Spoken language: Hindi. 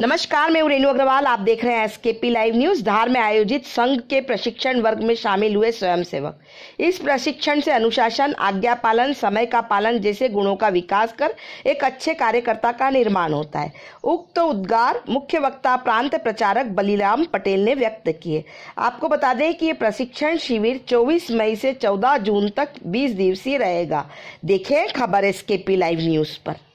नमस्कार मैं रेणु अग्रवाल आप देख रहे हैं एसकेपी लाइव न्यूज धार में आयोजित संघ के प्रशिक्षण वर्ग में शामिल हुए स्वयंसेवक इस प्रशिक्षण से अनुशासन आज्ञा पालन समय का पालन जैसे गुणों का विकास कर एक अच्छे कार्यकर्ता का निर्माण होता है उक्त तो उद्गार मुख्य वक्ता प्रांत प्रचारक बलिराम पटेल ने व्यक्त किए आपको बता दें कि ये प्रशिक्षण शिविर चौबीस मई से चौदह जून तक बीस दिवसीय रहेगा देखे खबर एसकेपी लाइव न्यूज पर